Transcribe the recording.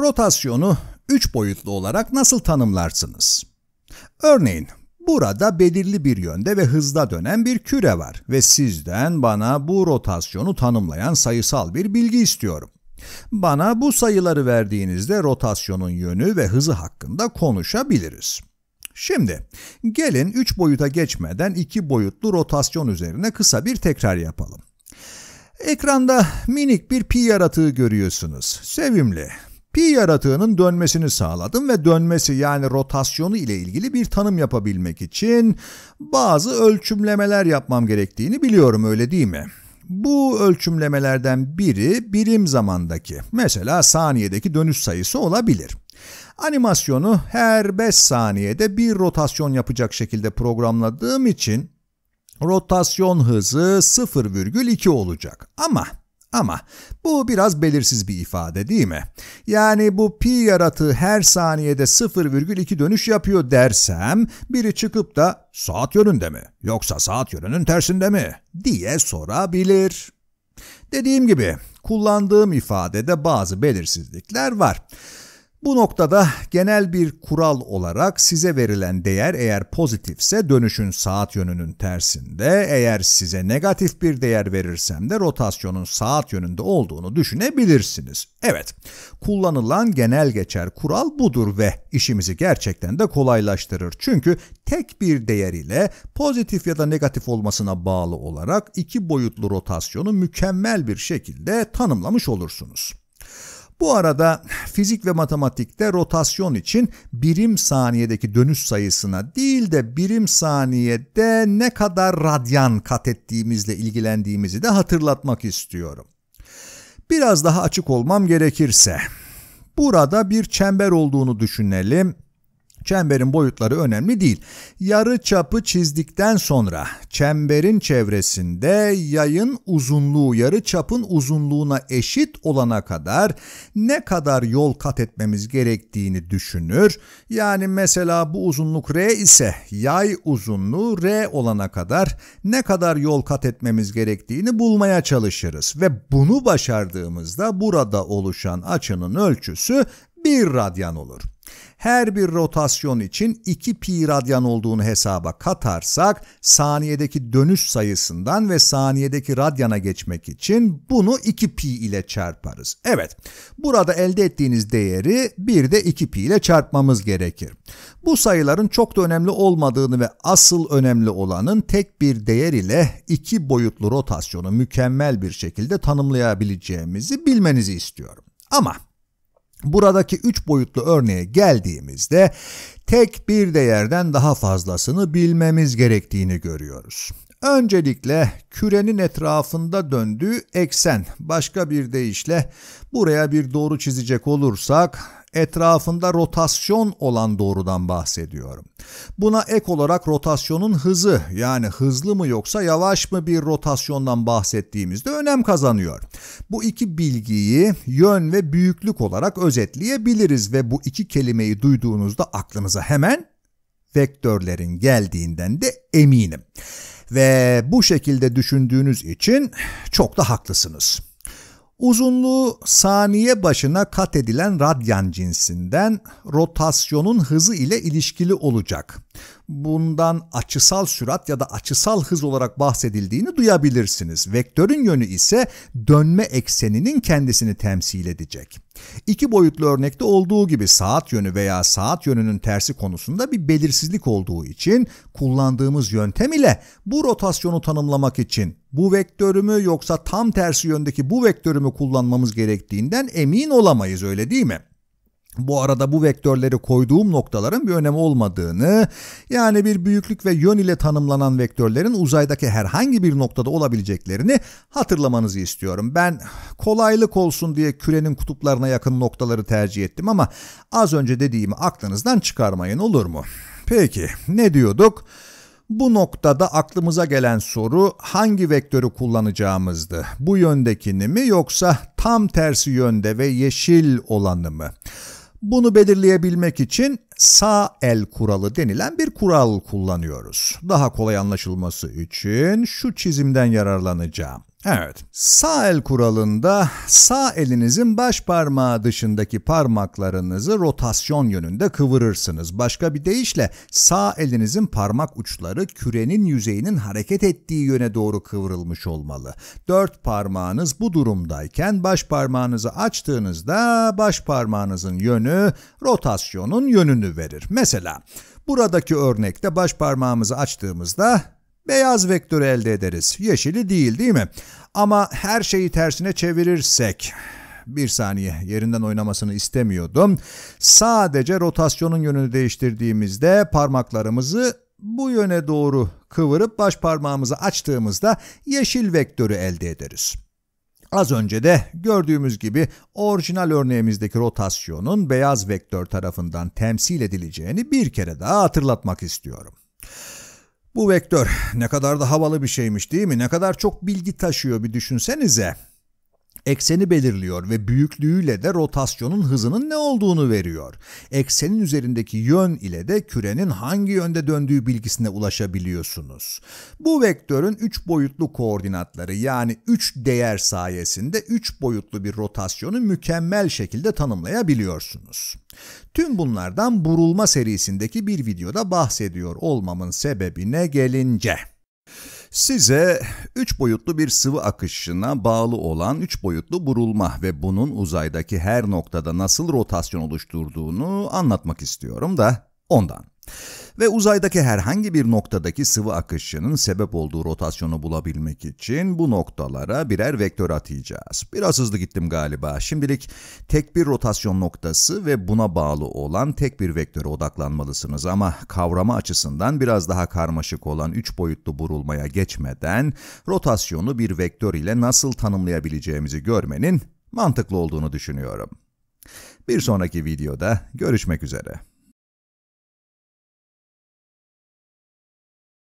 Rotasyonu 3 boyutlu olarak nasıl tanımlarsınız? Örneğin burada belirli bir yönde ve hızda dönen bir küre var ve sizden bana bu rotasyonu tanımlayan sayısal bir bilgi istiyorum. Bana bu sayıları verdiğinizde rotasyonun yönü ve hızı hakkında konuşabiliriz. Şimdi gelin 3 boyuta geçmeden 2 boyutlu rotasyon üzerine kısa bir tekrar yapalım. Ekranda minik bir pi yaratığı görüyorsunuz. Sevimli bir yaratığının dönmesini sağladım ve dönmesi yani rotasyonu ile ilgili bir tanım yapabilmek için bazı ölçümlemeler yapmam gerektiğini biliyorum öyle değil mi? Bu ölçümlemelerden biri birim zamandaki mesela saniyedeki dönüş sayısı olabilir. Animasyonu her 5 saniyede bir rotasyon yapacak şekilde programladığım için rotasyon hızı 0,2 olacak. Ama ama bu biraz belirsiz bir ifade değil mi? Yani bu pi yaratığı her saniyede 0,2 dönüş yapıyor dersem biri çıkıp da saat yönünde mi yoksa saat yönünün tersinde mi diye sorabilir. Dediğim gibi kullandığım ifadede bazı belirsizlikler var. Bu noktada genel bir kural olarak size verilen değer eğer pozitifse dönüşün saat yönünün tersinde, eğer size negatif bir değer verirsem de rotasyonun saat yönünde olduğunu düşünebilirsiniz. Evet, kullanılan genel geçer kural budur ve işimizi gerçekten de kolaylaştırır. Çünkü tek bir değer ile pozitif ya da negatif olmasına bağlı olarak iki boyutlu rotasyonu mükemmel bir şekilde tanımlamış olursunuz. Bu arada fizik ve matematikte rotasyon için birim saniyedeki dönüş sayısına değil de birim saniyede ne kadar radyan kat ettiğimizle ilgilendiğimizi de hatırlatmak istiyorum. Biraz daha açık olmam gerekirse burada bir çember olduğunu düşünelim Çemberin boyutları önemli değil. Yarı çapı çizdikten sonra çemberin çevresinde yayın uzunluğu yarı çapın uzunluğuna eşit olana kadar ne kadar yol kat etmemiz gerektiğini düşünür. Yani mesela bu uzunluk R ise yay uzunluğu R olana kadar ne kadar yol kat etmemiz gerektiğini bulmaya çalışırız ve bunu başardığımızda burada oluşan açının ölçüsü 1 radyan olur. Her bir rotasyon için 2 pi radyan olduğunu hesaba katarsak saniyedeki dönüş sayısından ve saniyedeki radyana geçmek için bunu 2 pi ile çarparız. Evet burada elde ettiğiniz değeri bir de 2 pi ile çarpmamız gerekir. Bu sayıların çok da önemli olmadığını ve asıl önemli olanın tek bir değer ile iki boyutlu rotasyonu mükemmel bir şekilde tanımlayabileceğimizi bilmenizi istiyorum. Ama Buradaki 3 boyutlu örneğe geldiğimizde tek bir değerden daha fazlasını bilmemiz gerektiğini görüyoruz. Öncelikle kürenin etrafında döndüğü eksen başka bir deyişle buraya bir doğru çizecek olursak etrafında rotasyon olan doğrudan bahsediyorum. Buna ek olarak rotasyonun hızı yani hızlı mı yoksa yavaş mı bir rotasyondan bahsettiğimizde önem kazanıyor. Bu iki bilgiyi yön ve büyüklük olarak özetleyebiliriz ve bu iki kelimeyi duyduğunuzda aklınıza hemen vektörlerin geldiğinden de eminim. Ve bu şekilde düşündüğünüz için çok da haklısınız. Uzunluğu saniye başına kat edilen radyan cinsinden rotasyonun hızı ile ilişkili olacak bundan açısal sürat ya da açısal hız olarak bahsedildiğini duyabilirsiniz. Vektörün yönü ise dönme ekseninin kendisini temsil edecek. İki boyutlu örnekte olduğu gibi saat yönü veya saat yönünün tersi konusunda bir belirsizlik olduğu için kullandığımız yöntem ile bu rotasyonu tanımlamak için bu vektörümü yoksa tam tersi yöndeki bu vektörümü kullanmamız gerektiğinden emin olamayız öyle değil mi? bu arada bu vektörleri koyduğum noktaların bir önemi olmadığını, yani bir büyüklük ve yön ile tanımlanan vektörlerin uzaydaki herhangi bir noktada olabileceklerini hatırlamanızı istiyorum. Ben kolaylık olsun diye kürenin kutuplarına yakın noktaları tercih ettim ama az önce dediğimi aklınızdan çıkarmayın olur mu? Peki ne diyorduk? Bu noktada aklımıza gelen soru hangi vektörü kullanacağımızdı? Bu yöndekini mi yoksa tam tersi yönde ve yeşil olanı mı? Bunu belirleyebilmek için sağ el kuralı denilen bir kural kullanıyoruz. Daha kolay anlaşılması için şu çizimden yararlanacağım. Evet, sağ el kuralında sağ elinizin baş parmağı dışındaki parmaklarınızı rotasyon yönünde kıvırırsınız. Başka bir deyişle sağ elinizin parmak uçları kürenin yüzeyinin hareket ettiği yöne doğru kıvrılmış olmalı. Dört parmağınız bu durumdayken baş parmağınızı açtığınızda baş parmağınızın yönü rotasyonun yönünü verir. Mesela buradaki örnekte baş parmağımızı açtığımızda beyaz vektörü elde ederiz. Yeşili değil değil mi? Ama her şeyi tersine çevirirsek bir saniye yerinden oynamasını istemiyordum. Sadece rotasyonun yönünü değiştirdiğimizde parmaklarımızı bu yöne doğru kıvırıp baş parmağımızı açtığımızda yeşil vektörü elde ederiz. Az önce de gördüğümüz gibi orijinal örneğimizdeki rotasyonun beyaz vektör tarafından temsil edileceğini bir kere daha hatırlatmak istiyorum. Bu vektör ne kadar da havalı bir şeymiş değil mi? Ne kadar çok bilgi taşıyor bir düşünsenize. Ekseni belirliyor ve büyüklüğüyle de rotasyonun hızının ne olduğunu veriyor. Eksenin üzerindeki yön ile de kürenin hangi yönde döndüğü bilgisine ulaşabiliyorsunuz. Bu vektörün 3 boyutlu koordinatları yani 3 değer sayesinde 3 boyutlu bir rotasyonu mükemmel şekilde tanımlayabiliyorsunuz. Tüm bunlardan burulma serisindeki bir videoda bahsediyor olmamın sebebine gelince... Size 3 boyutlu bir sıvı akışına bağlı olan 3 boyutlu burulma ve bunun uzaydaki her noktada nasıl rotasyon oluşturduğunu anlatmak istiyorum da ondan. Ve uzaydaki herhangi bir noktadaki sıvı akışının sebep olduğu rotasyonu bulabilmek için bu noktalara birer vektör atayacağız. Biraz hızlı gittim galiba. Şimdilik tek bir rotasyon noktası ve buna bağlı olan tek bir vektöre odaklanmalısınız ama kavrama açısından biraz daha karmaşık olan 3 boyutlu burulmaya geçmeden rotasyonu bir vektör ile nasıl tanımlayabileceğimizi görmenin mantıklı olduğunu düşünüyorum. Bir sonraki videoda görüşmek üzere.